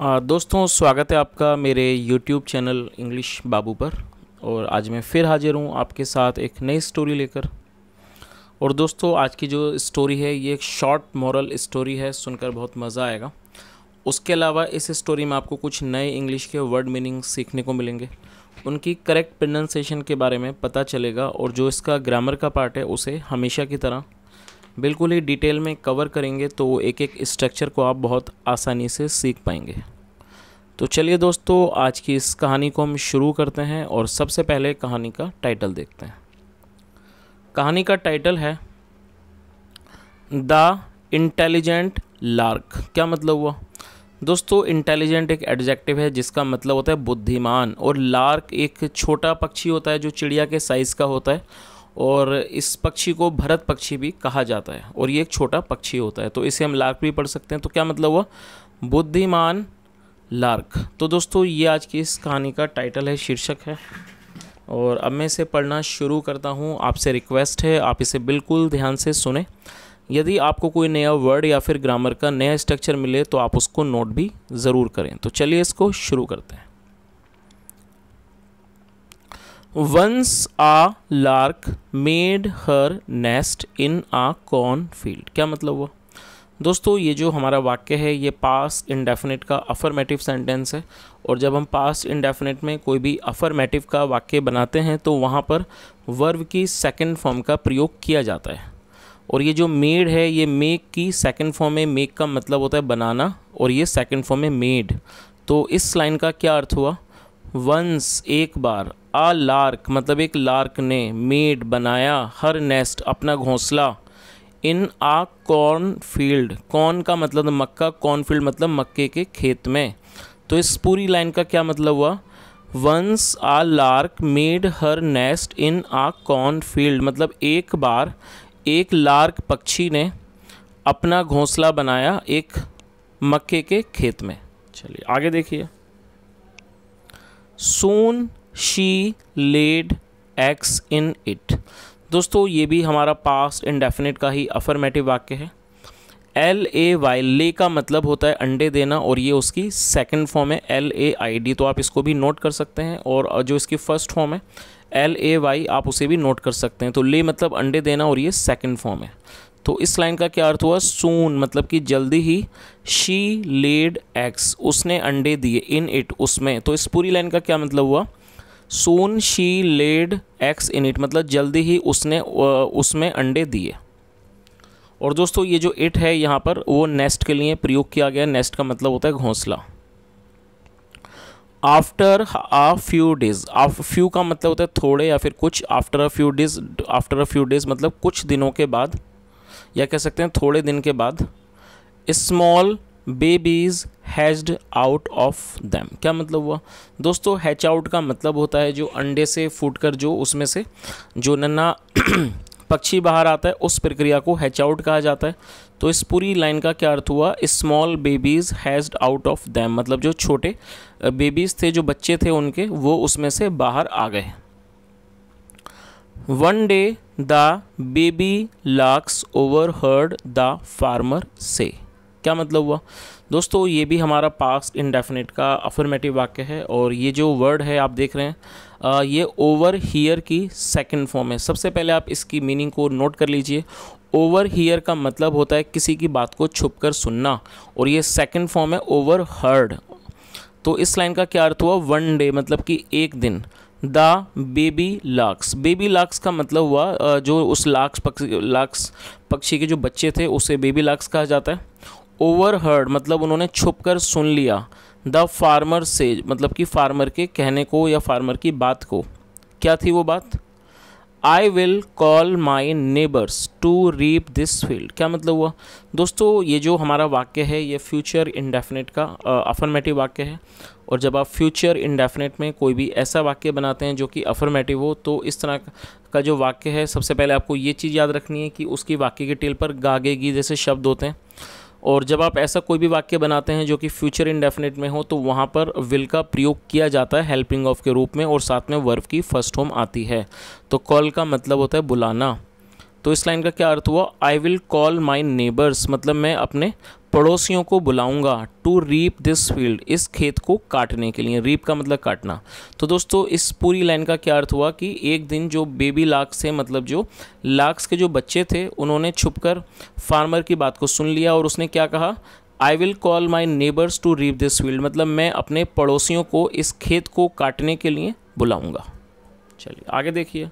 दोस्तों स्वागत है आपका मेरे YouTube चैनल इंग्लिश बाबू पर और आज मैं फिर हाजिर हूँ आपके साथ एक नई स्टोरी लेकर और दोस्तों आज की जो स्टोरी है ये एक शॉर्ट मॉरल स्टोरी है सुनकर बहुत मज़ा आएगा उसके अलावा इस स्टोरी में आपको कुछ नए इंग्लिश के वर्ड मीनिंग सीखने को मिलेंगे उनकी करेक्ट प्रोनाउंसिएशन के बारे में पता चलेगा और जो इसका ग्रामर का पार्ट है उसे हमेशा की तरह बिल्कुल ही डिटेल में कवर करेंगे तो एक एक स्ट्रक्चर को आप बहुत आसानी से सीख पाएंगे तो चलिए दोस्तों आज की इस कहानी को हम शुरू करते हैं और सबसे पहले कहानी का टाइटल देखते हैं कहानी का टाइटल है द इंटेलिजेंट लार्क क्या मतलब हुआ दोस्तों इंटेलिजेंट एक एडजेक्टिव है जिसका मतलब होता है बुद्धिमान और लार्क एक छोटा पक्षी होता है जो चिड़िया के साइज़ का होता है और इस पक्षी को भरत पक्षी भी कहा जाता है और ये एक छोटा पक्षी होता है तो इसे हम लार्क भी पढ़ सकते हैं तो क्या मतलब हुआ बुद्धिमान लार्क तो दोस्तों ये आज की इस कहानी का टाइटल है शीर्षक है और अब मैं इसे पढ़ना शुरू करता हूँ आपसे रिक्वेस्ट है आप इसे बिल्कुल ध्यान से सुने यदि आपको कोई नया वर्ड या फिर ग्रामर का नया स्ट्रक्चर मिले तो आप उसको नोट भी ज़रूर करें तो चलिए इसको शुरू करते हैं once a lark made her nest in a corn field क्या मतलब हुआ दोस्तों ये जो हमारा वाक्य है ये पास इंडेफिनेट का अफर्मेटिव सेंटेंस है और जब हम पास इंडेफिनेट में कोई भी अफर्मेटिव का वाक्य बनाते हैं तो वहाँ पर वर्व की सेकंड फॉर्म का प्रयोग किया जाता है और ये जो मेड है ये मेक की सेकंड फॉर्म में मेक का मतलब होता है बनाना और ये सेकंड फॉर्म में मेड तो इस लाइन का क्या अर्थ हुआ वंस एक बार आ लार्क मतलब एक लार्क ने मेड बनाया हर नेस्ट अपना घोंसला in a corn field corn का मतलब मक्का कॉर्न फील्ड मतलब मक्के के खेत में तो इस पूरी लाइन का क्या मतलब हुआ once a lark made her nest in a corn field मतलब एक बार एक लार्क पक्षी ने अपना घोंसला बनाया एक मक्के के खेत में चलिए आगे देखिए soon she laid eggs in it दोस्तों ये भी हमारा पास्ट इनडेफिनेट का ही अफर्मेटिव वाक्य है एल ए वाई ले का मतलब होता है अंडे देना और ये उसकी सेकेंड फॉर्म है एल ए आई डी तो आप इसको भी नोट कर सकते हैं और जो इसकी फर्स्ट फॉर्म है एल ए वाई आप उसे भी नोट कर सकते हैं तो ले मतलब अंडे देना और ये सेकेंड फॉर्म है तो इस लाइन का क्या अर्थ हुआ सून मतलब कि जल्दी ही शी लेड एक्स उसने अंडे दिए इन इट उसमें तो इस पूरी लाइन का क्या मतलब हुआ soon she laid eggs in it मतलब जल्दी ही उसने उसमें अंडे दिए और दोस्तों ये जो इट है यहाँ पर वो नेस्ट के लिए प्रयोग किया गया नेस्ट का मतलब होता है घोंसला after a few days of few का मतलब होता है थोड़े या फिर कुछ after a few days after a few days मतलब कुछ दिनों के बाद या कह सकते हैं थोड़े दिन के बाद small babies hatched out of them क्या मतलब हुआ दोस्तों हैच आउट का मतलब होता है जो अंडे से फूट कर जो उसमें से जो नन्ना पक्षी बाहर आता है उस प्रक्रिया को हैच आउट कहा जाता है तो इस पूरी लाइन का क्या अर्थ हुआ small babies hatched out of them मतलब जो छोटे बेबीज़ थे जो बच्चे थे उनके वो उसमें से बाहर आ गए one day the baby larks overheard the farmer से क्या मतलब हुआ दोस्तों ये भी हमारा पास्ट इनडेफिनेट का अफर्मेटिव वाक्य है और ये जो वर्ड है आप देख रहे हैं आ, ये ओवर हीयर की सेकंड फॉर्म है सबसे पहले आप इसकी मीनिंग को नोट कर लीजिए ओवर हीयर का मतलब होता है किसी की बात को छुप कर सुनना और ये सेकेंड फॉर्म है ओवर हर्ड तो इस लाइन का क्या अर्थ हुआ वन डे मतलब कि एक दिन the baby larks baby larks का मतलब हुआ जो उस लाक्स पक्षी लाक्स पक्षी के जो बच्चे थे उसे बेबी लाक्स कहा जाता है ओवरहर्ड मतलब उन्होंने छुपकर सुन लिया द फार्मर से मतलब कि फार्मर के कहने को या फार्मर की बात को क्या थी वो बात I will call my neighbours to reap this field क्या मतलब हुआ दोस्तों ये जो हमारा वाक्य है ये फ्यूचर इंडेफिनेट का अफर्मेटिव वाक्य है और जब आप फ्यूचर इनडेफिनेट में कोई भी ऐसा वाक्य बनाते हैं जो कि अफर्मेटिव हो तो इस तरह का जो वाक्य है सबसे पहले आपको ये चीज़ याद रखनी है कि उसकी वाक्य के टेल पर गागेगी जैसे शब्द होते हैं और जब आप ऐसा कोई भी वाक्य बनाते हैं जो कि फ्यूचर इंडेफिनेट में हो तो वहाँ पर विल का प्रयोग किया जाता है हेल्पिंग ऑफ के रूप में और साथ में वर्फ की फर्स्ट होम आती है तो कॉल का मतलब होता है बुलाना तो इस लाइन का क्या अर्थ हुआ I will call my neighbours मतलब मैं अपने पड़ोसियों को बुलाऊंगा टू रीप दिस फील्ड इस खेत को काटने के लिए रीप का मतलब काटना तो दोस्तों इस पूरी लाइन का क्या अर्थ हुआ कि एक दिन जो बेबी लाक्स है मतलब जो लाक्स के जो बच्चे थे उन्होंने छुपकर फार्मर की बात को सुन लिया और उसने क्या कहा I will call my neighbours to reap this field मतलब मैं अपने पड़ोसियों को इस खेत को काटने के लिए बुलाऊँगा चलिए आगे देखिए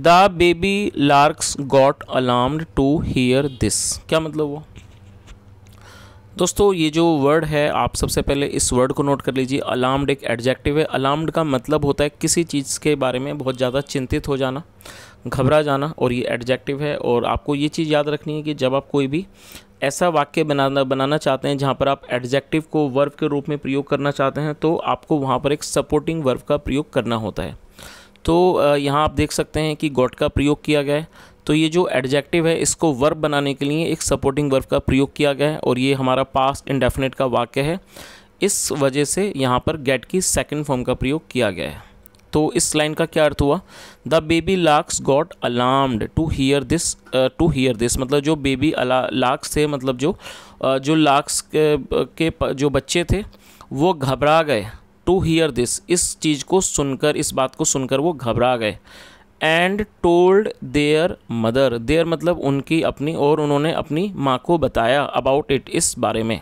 the baby larks got alarmed to hear this क्या मतलब वो दोस्तों ये जो वर्ड है आप सबसे पहले इस वर्ड को नोट कर लीजिए अलार्म्ड एक एडजेक्टिव है अलार्म्ड का मतलब होता है किसी चीज़ के बारे में बहुत ज़्यादा चिंतित हो जाना घबरा जाना और ये एडजेक्टिव है और आपको ये चीज़ याद रखनी है कि जब आप कोई भी ऐसा वाक्य बनाना बनाना चाहते हैं जहाँ पर आप एडजेक्टिव को वर्व के रूप में प्रयोग करना चाहते हैं तो आपको वहाँ पर एक सपोर्टिंग वर्व का प्रयोग करना होता है तो यहाँ आप देख सकते हैं कि गॉट का प्रयोग किया गया है तो ये जो एडजेक्टिव है इसको वर्ब बनाने के लिए एक सपोर्टिंग वर्ब का प्रयोग किया गया है और ये हमारा पास्ट इंडेफिनेट का वाक्य है इस वजह से यहाँ पर गेट की सेकेंड फॉर्म का प्रयोग किया गया है तो इस लाइन का क्या अर्थ हुआ the baby larks got alarmed to hear this to hear this मतलब जो बेबी लाक्स थे मतलब जो uh, जो लाक्स के, के जो बच्चे थे वो घबरा गए टू हीयर दिस इस चीज़ को सुनकर इस बात को सुनकर वो घबरा गए and told their mother their मतलब उनकी अपनी और उन्होंने अपनी माँ को बताया अबाउट इट इस बारे में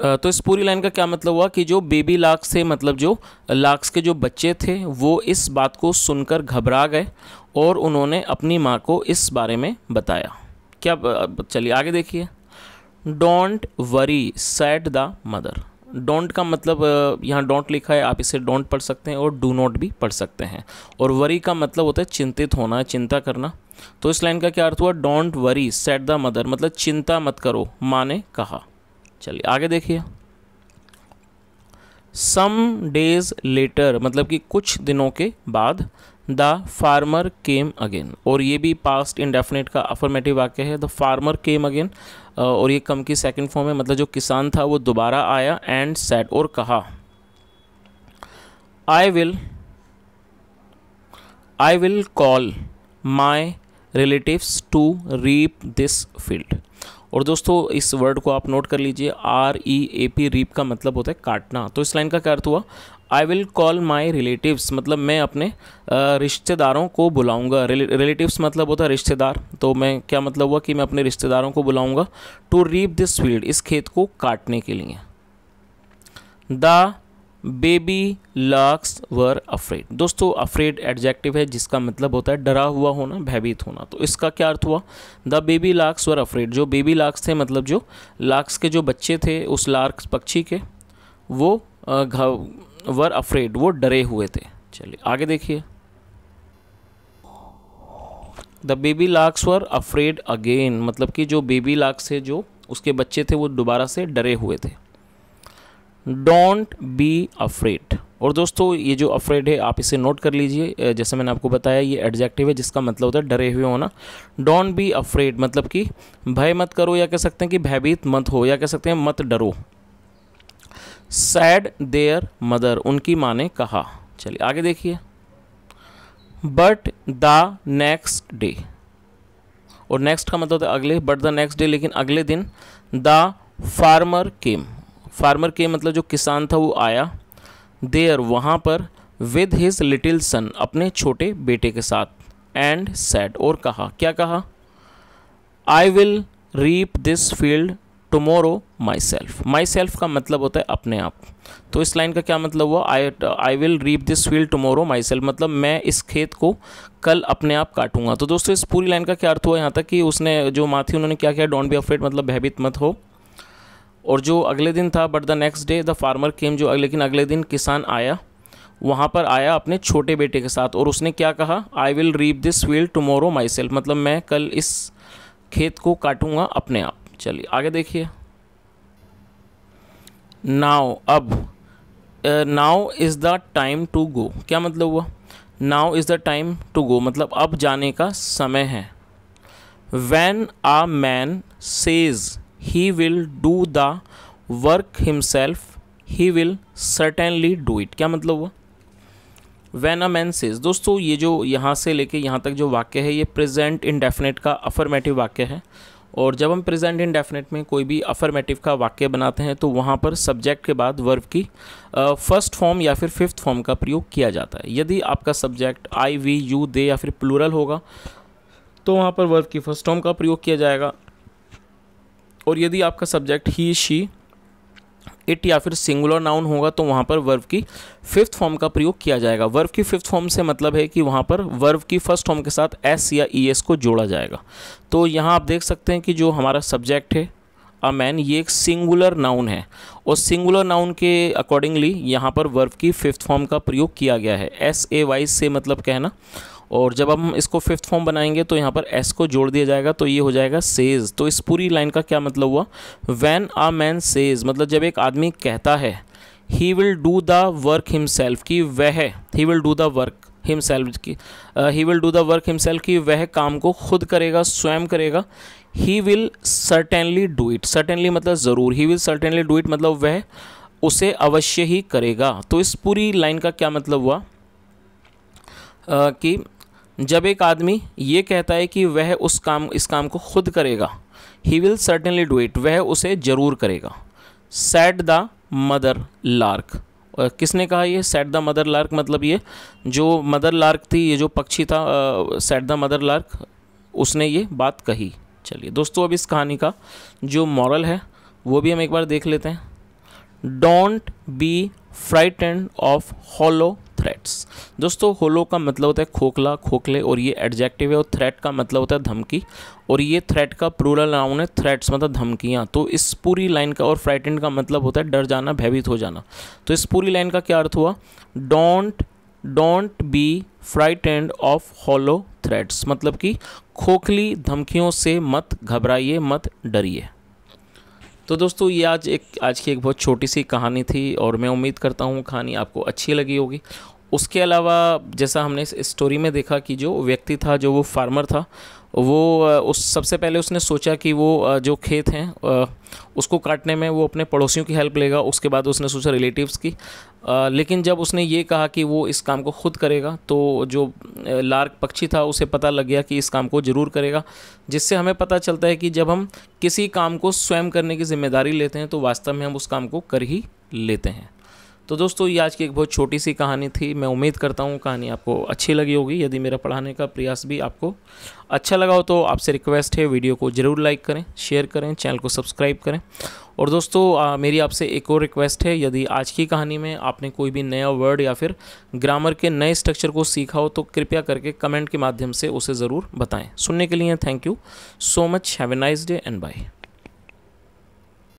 तो इस पूरी लाइन का क्या मतलब हुआ कि जो बेबी लाक्स थे मतलब जो लाक्स के जो बच्चे थे वो इस बात को सुनकर घबरा गए और उन्होंने अपनी माँ को इस बारे में बताया क्या चलिए आगे देखिए don't worry said the mother don't का मतलब यहाँ डोंट लिखा है आप इसे डोंट पढ़ सकते हैं और डू नॉट भी पढ़ सकते हैं और वरी का मतलब होता है चिंतित होना चिंता करना तो इस लाइन का क्या अर्थ हुआ don't worry said the mother मतलब चिंता मत करो माँ ने कहा चलिए आगे देखिए सम डेज लेटर मतलब कि कुछ दिनों के बाद द फार्मर केम अगेन और ये भी पास्ट इंडेफिनेट का अफर्मेटिव वाक्य है द फार्मर केम अगेन और ये कम की सेकेंड फॉर्म है मतलब जो किसान था वो दोबारा आया एंड सेट और कहा I will I will call my relative to reap this field और दोस्तों इस वर्ड को आप नोट कर लीजिए R E A P reap का मतलब होता है काटना तो इस लाइन का क्या अर्थ हुआ I will call my relatives मतलब मैं अपने रिश्तेदारों को बुलाऊंगा रिलेटिव्स मतलब होता है रिश्तेदार तो मैं क्या मतलब हुआ कि मैं अपने रिश्तेदारों को बुलाऊंगा टू रीप दिस फील्ड इस खेत को काटने के लिए the baby larks were afraid दोस्तों अफ्रेड एडजेक्टिव है जिसका मतलब होता है डरा हुआ होना भयभीत होना तो इसका क्या अर्थ हुआ the baby larks were afraid जो बेबी लाक्स थे मतलब जो लाक्स के जो बच्चे थे उस लार्क पक्षी के वो घाव वर अफ्रेड वो डरे हुए थे चलिए आगे देखिए the baby larks were afraid again मतलब कि जो बेबी लाक्स है जो उसके बच्चे थे वो दोबारा से डरे हुए थे डोंट बी अफ्रेड और दोस्तों ये जो अफ्रेड है आप इसे नोट कर लीजिए जैसे मैंने आपको बताया ये एडजेक्टिव है जिसका मतलब होता है डरे हुए होना डोंट बी अफ्रेड मतलब कि भय मत करो या कह सकते हैं कि भयभीत मत हो या कह सकते हैं मत डरो सैड देयर मदर उनकी माँ ने कहा चलिए आगे देखिए बट द नेक्स्ट डे और नेक्स्ट का मतलब था अगले बट द नेक्स्ट डे लेकिन अगले दिन the farmer came farmer came मतलब जो किसान था वो आया देयर वहाँ पर विद हिज लिटिल सन अपने छोटे बेटे के साथ एंड सैड और कहा क्या कहा I will reap this field tomorrow myself myself का मतलब होता है अपने आप तो इस लाइन का क्या मतलब हुआ I I will reap this field tomorrow myself मतलब मैं इस खेत को कल अपने आप काटूंगा तो दोस्तों इस पूरी लाइन का क्या अर्थ हुआ यहाँ तक कि उसने जो माथी उन्होंने क्या किया डोंट बी अफ्रेड मतलब भयभीत मत हो और जो अगले दिन था but the next day the farmer came जो लेकिन अगले दिन किसान आया वहाँ पर आया अपने छोटे बेटे के साथ और उसने क्या कहा I will reap this field tomorrow myself मतलब मैं कल इस खेत को काटूंगा अपने आप चलिए आगे देखिए नाव अब now is the time to go क्या मतलब हुआ now is the time to go मतलब अब जाने का समय है when a man says he will do the work himself he will certainly do it क्या मतलब हुआ वैन अ मैन सेज दोस्तों ये जो यहाँ से लेके यहाँ तक जो वाक्य है ये प्रेजेंट इनडेफिनेट का अफर्मेटिव वाक्य है और जब हम प्रेजेंट डेफिनेट में कोई भी अफर्मेटिव का वाक्य बनाते हैं तो वहाँ पर सब्जेक्ट के बाद वर्ब की फर्स्ट फॉर्म या फिर फिफ्थ फॉर्म का प्रयोग किया जाता है यदि आपका subject I we you they या फिर प्लूरल होगा तो वहाँ पर वर्ब की फर्स्ट फॉर्म का प्रयोग किया जाएगा और यदि आपका सब्जेक्ट ही शी इट या फिर सिंगुलर नाउन होगा तो वहाँ पर वर्व की फिफ्थ फॉर्म का प्रयोग किया जाएगा वर्व की फिफ्थ फॉर्म से मतलब है कि वहाँ पर वर्व की फर्स्ट फॉर्म के साथ एस या ई एस को जोड़ा जाएगा तो यहाँ आप देख सकते हैं कि जो हमारा सब्जेक्ट है अ मैन ये एक सिंगुलर नाउन है और सिंगुलर नाउन के अकॉर्डिंगली यहाँ पर वर्व की फिफ्थ फॉर्म का प्रयोग किया गया है एस ए वाइज से मतलब कहना और जब हम इसको फिफ्थ फॉर्म बनाएंगे तो यहाँ पर एस को जोड़ दिया जाएगा तो ये हो जाएगा सेज तो इस पूरी लाइन का क्या मतलब हुआ वैन आ मैन सेज मतलब जब एक आदमी कहता है he will do the work himself कि वह he will do the work himself की he will do the work himself कि वह काम को खुद करेगा स्वयं करेगा he will certainly do it certainly मतलब ज़रूर he will certainly do it मतलब वह उसे अवश्य ही करेगा तो इस पूरी लाइन का क्या मतलब हुआ uh, कि जब एक आदमी ये कहता है कि वह उस काम इस काम को खुद करेगा he will certainly do it वह उसे ज़रूर करेगा सेट द मदर लार्क किसने कहा ये सेट द मदर लार्क मतलब ये जो मदर लार्क थी ये जो पक्षी था सेट द मदर लार्क उसने ये बात कही चलिए दोस्तों अब इस कहानी का जो मॉरल है वो भी हम एक बार देख लेते हैं don't be frightened of hollow threats दोस्तों होलो का मतलब होता है खोखला खोखले और ये एडजेक्टिव है और थ्रेट का मतलब होता है धमकी और ये थ्रेट का प्रूरल नाउन है थ्रेट्स मतलब धमकियाँ तो इस पूरी लाइन का और फ्राइटेंड का मतलब होता है डर जाना भयभीत हो जाना तो इस पूरी लाइन का क्या अर्थ हुआ don't don't be frightened of hollow threats मतलब कि खोखली धमकियों से मत घबराइए मत डरिए तो दोस्तों ये आज एक आज की एक बहुत छोटी सी कहानी थी और मैं उम्मीद करता हूँ कहानी आपको अच्छी लगी होगी उसके अलावा जैसा हमने इस स्टोरी में देखा कि जो व्यक्ति था जो वो फार्मर था वो उस सबसे पहले उसने सोचा कि वो जो खेत हैं उसको काटने में वो अपने पड़ोसियों की हेल्प लेगा उसके बाद उसने सोचा रिलेटिव्स की लेकिन जब उसने ये कहा कि वो इस काम को खुद करेगा तो जो लार्क पक्षी था उसे पता लग गया कि इस काम को ज़रूर करेगा जिससे हमें पता चलता है कि जब हम किसी काम को स्वयं करने की जिम्मेदारी लेते हैं तो वास्तव में हम उस काम को कर ही लेते हैं तो दोस्तों ये आज की एक बहुत छोटी सी कहानी थी मैं उम्मीद करता हूँ कहानी आपको अच्छी लगी होगी यदि मेरा पढ़ाने का प्रयास भी आपको अच्छा लगा हो तो आपसे रिक्वेस्ट है वीडियो को ज़रूर लाइक करें शेयर करें चैनल को सब्सक्राइब करें और दोस्तों आ, मेरी आपसे एक और रिक्वेस्ट है यदि आज की कहानी में आपने कोई भी नया वर्ड या फिर ग्रामर के नए स्ट्रक्चर को सीखा हो तो कृपया करके कमेंट के माध्यम से उसे ज़रूर बताएँ सुनने के लिए thank you so much have a nice day and bye